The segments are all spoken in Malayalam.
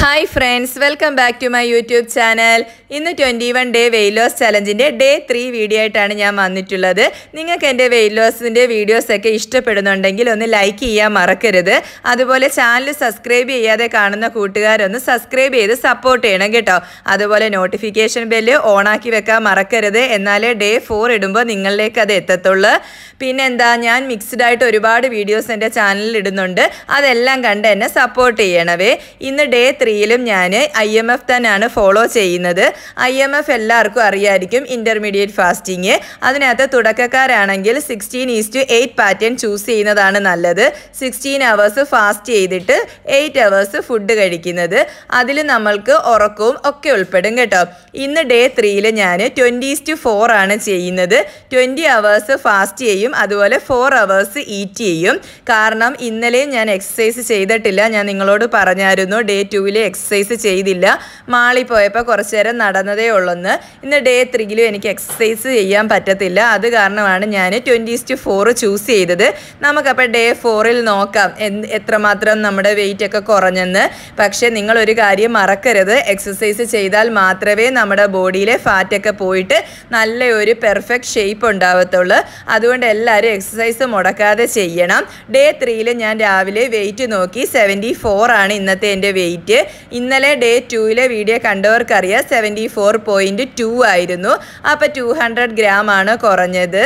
hi friends welcome back to my YouTube channel ഇന്ന് twenty one day weight loss ചലഞ്ചിൻ്റെ ഡേ ത്രീ വീഡിയോ ആയിട്ടാണ് ഞാൻ വന്നിട്ടുള്ളത് നിങ്ങൾക്ക് എൻ്റെ വെയിറ്റ് ലോസിൻ്റെ വീഡിയോസൊക്കെ ഇഷ്ടപ്പെടുന്നുണ്ടെങ്കിൽ ഒന്ന് ലൈക്ക് ചെയ്യാൻ മറക്കരുത് അതുപോലെ ചാനൽ സബ്സ്ക്രൈബ് ചെയ്യാതെ കാണുന്ന കൂട്ടുകാരൊന്ന് സബ്സ്ക്രൈബ് ചെയ്ത് സപ്പോർട്ട് ചെയ്യണം കേട്ടോ അതുപോലെ നോട്ടിഫിക്കേഷൻ ബെല്ല് ഓണാക്കി വെക്കാൻ മറക്കരുത് എന്നാലേ ഡേ ഫോർ ഇടുമ്പോൾ നിങ്ങളിലേക്ക് അത് എത്തത്തുള്ളൂ പിന്നെ എന്താ ഞാൻ മിക്സ്ഡ് ആയിട്ട് ഒരുപാട് വീഡിയോസ് എൻ്റെ ചാനലിൽ ഇടുന്നുണ്ട് അതെല്ലാം കണ്ട് എന്നെ സപ്പോർട്ട് ചെയ്യണവേ ഇന്ന് ഡേ ത്രീയിലും ഞാൻ ഐ എം എഫ് തന്നെയാണ് ഫോളോ ചെയ്യുന്നത് ഐ എം എഫ് എല്ലാവർക്കും അറിയായിരിക്കും ഇൻ്റർമീഡിയറ്റ് ഫാസ്റ്റിങ് അതിനകത്ത് തുടക്കക്കാരാണെങ്കിൽ sixteen is to eight pattern choose ചെയ്യുന്നതാണ് നല്ലത് സിക്സ്റ്റീൻ അവേഴ്സ് ഫാസ്റ്റ് ചെയ്തിട്ട് എയ്റ്റ് അവേഴ്സ് ഫുഡ് കഴിക്കുന്നത് അതിൽ നമ്മൾക്ക് ഉറക്കവും ഒക്കെ ഉൾപ്പെടും കേട്ടോ ഇന്ന് ഡേ ത്രീയിൽ ഞാൻ ട്വൻറ്റി ഈസ്റ്റ് ഫോർ ആണ് ചെയ്യുന്നത് ട്വൻറ്റി അവേഴ്സ് ഫാസ്റ്റ് ചെയ്യും ചെയ്യും അതുപോലെ ഫോർ അവേഴ്സ് ഈറ്റ് ചെയ്യും കാരണം ഇന്നലെയും ഞാൻ എക്സസൈസ് ചെയ്തിട്ടില്ല ഞാൻ നിങ്ങളോട് പറഞ്ഞായിരുന്നു ഡേ ടൂവിൽ എക്സസൈസ് ചെയ്തില്ല മാളിൽ പോയപ്പോൾ കുറച്ച് നേരം നടന്നതേ ഉള്ളെന്ന് ഇന്ന് ഡേ ത്രീയിലും എനിക്ക് എക്സസൈസ് ചെയ്യാൻ പറ്റത്തില്ല അത് കാരണമാണ് ഞാൻ ട്വൻറ്റീസ്റ്റ് ഫോർ ചൂസ് ചെയ്തത് നമുക്കപ്പോൾ ഡേ ഫോറിൽ നോക്കാം എത്രമാത്രം നമ്മുടെ വെയിറ്റ് ഒക്കെ കുറഞ്ഞെന്ന് പക്ഷേ നിങ്ങളൊരു കാര്യം മറക്കരുത് എക്സസൈസ് ചെയ്താൽ മാത്രമേ നമ്മുടെ ബോഡിയിലെ ഫാറ്റൊക്കെ പോയിട്ട് നല്ലൊരു പെർഫെക്റ്റ് ഷേപ്പ് ഉണ്ടാവത്തുള്ളൂ അതുകൊണ്ട് എല്ലാവരും എക്സസൈസ് മുടക്കാതെ ചെയ്യണം ഡേ ത്രീയിൽ ഞാൻ രാവിലെ വെയിറ്റ് നോക്കി സെവൻറ്റി ഫോർ ആണ് ഇന്നത്തെ എൻ്റെ വെയിറ്റ് ഇന്നലെ ഡേ ടൂയിലെ വീഡിയോ കണ്ടവർക്കറിയാം സെവൻറ്റി ഫോർ പോയിൻറ്റ് ടു ആയിരുന്നു അപ്പോൾ ടു ഹൺഡ്രഡ് ഗ്രാം ആണ് കുറഞ്ഞത്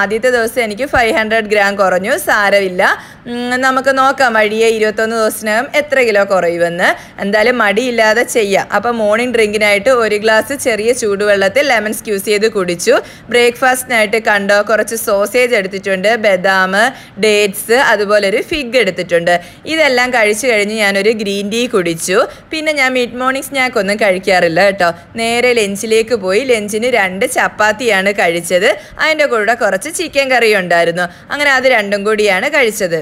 ആദ്യത്തെ ദിവസം എനിക്ക് ഫൈവ് ഹൺഡ്രഡ് ഗ്രാം കുറഞ്ഞു സാരമില്ല നമുക്ക് നോക്കാം വഴിയെ ഇരുപത്തൊന്ന് ദിവസത്തിനകം എത്ര കിലോ കുറയുമെന്ന് എന്തായാലും മടിയില്ലാതെ ചെയ്യാം അപ്പോൾ മോർണിംഗ് ഡ്രിങ്കിനായിട്ട് ഒരു ഗ്ലാസ് ചെറിയ ചൂടുവെള്ളത്തിൽ ലെമൺ സ്ക്യൂസ് ചെയ്ത് കുടിച്ചു ബ്രേക്ക്ഫാസ്റ്റിനായിട്ട് കണ്ടോ കുറച്ച് സോസേജ് എടുത്തിട്ടുണ്ട് ബദാം ഡേറ്റ്സ് അതുപോലെ ഒരു ഫിഗ് എടുത്തിട്ടുണ്ട് ഇതെല്ലാം കഴിച്ചു കഴിഞ്ഞ് ഞാനൊരു ഗ്രീൻ ടീ കുടിച്ചു പിന്നെ ഞാൻ മിഡ് മോർണിംഗ് സ്നാക്ക് ഒന്നും കഴിക്കാറില്ല കേട്ടോ നേരെ ലഞ്ചിലേക്ക് പോയി ലഞ്ചിന് രണ്ട് ചപ്പാത്തിയാണ് കഴിച്ചത് അതിൻ്റെ കൂടെ കുറച്ച് ചിക്കൻ കറി ഉണ്ടായിരുന്നു അങ്ങനെ അത് രണ്ടും കൂടിയാണ് കഴിച്ചത്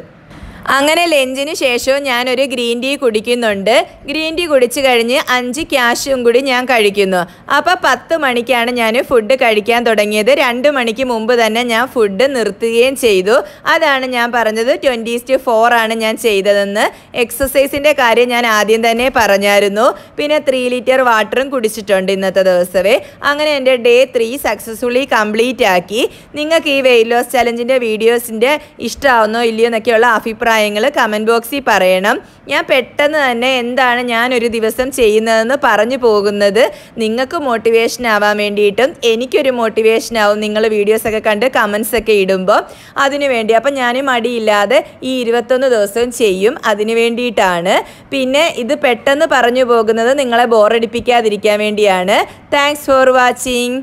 അങ്ങനെ ലഞ്ചിന് ശേഷവും ഞാനൊരു ഗ്രീൻ ടീ കുടിക്കുന്നുണ്ട് ഗ്രീൻ ടീ കുടിച്ച് കഴിഞ്ഞ് അഞ്ച് ക്യാഷും കൂടി ഞാൻ കഴിക്കുന്നു അപ്പോൾ പത്ത് മണിക്കാണ് ഞാൻ ഫുഡ് കഴിക്കാൻ തുടങ്ങിയത് രണ്ട് മണിക്ക് മുമ്പ് തന്നെ ഞാൻ ഫുഡ് നിർത്തുകയും ചെയ്തു അതാണ് ഞാൻ പറഞ്ഞത് ട്വൻറ്റീസ്റ്റ് ഫോർ ആണ് ഞാൻ ചെയ്തതെന്ന് എക്സസൈസിൻ്റെ കാര്യം ഞാൻ ആദ്യം തന്നെ പറഞ്ഞായിരുന്നു പിന്നെ ത്രീ ലിറ്റർ വാട്ടറും കുടിച്ചിട്ടുണ്ട് ഇന്നത്തെ ദിവസമേ അങ്ങനെ എൻ്റെ ഡേ ത്രീ സക്സസ്ഫുള്ളി കംപ്ലീറ്റ് ആക്കി നിങ്ങൾക്ക് ഈ വെയിറ്റ് ലോസ് ചലഞ്ചിൻ്റെ വീഡിയോസിൻ്റെ ഇഷ്ടമാവുന്നോ ഇല്ലയോ എന്നൊക്കെയുള്ള അഭിപ്രായം അഭിപ്രായങ്ങൾ കമൻറ്റ് ബോക്സിൽ പറയണം ഞാൻ പെട്ടെന്ന് തന്നെ എന്താണ് ഞാൻ ഒരു ദിവസം ചെയ്യുന്നതെന്ന് പറഞ്ഞു പോകുന്നത് നിങ്ങൾക്ക് മോട്ടിവേഷൻ ആവാൻ വേണ്ടിയിട്ടും എനിക്കൊരു മോട്ടിവേഷൻ ആവും നിങ്ങൾ വീഡിയോസൊക്കെ കണ്ട് കമൻസൊക്കെ ഇടുമ്പോൾ അതിനു വേണ്ടി അപ്പം ഞാൻ മടിയില്ലാതെ ഈ ഇരുപത്തൊന്ന് ദിവസവും ചെയ്യും അതിനു വേണ്ടിയിട്ടാണ് പിന്നെ ഇത് പെട്ടെന്ന് പറഞ്ഞു പോകുന്നത് നിങ്ങളെ ബോറടിപ്പിക്കാതിരിക്കാൻ വേണ്ടിയാണ് താങ്ക്സ് ഫോർ വാച്ചിങ്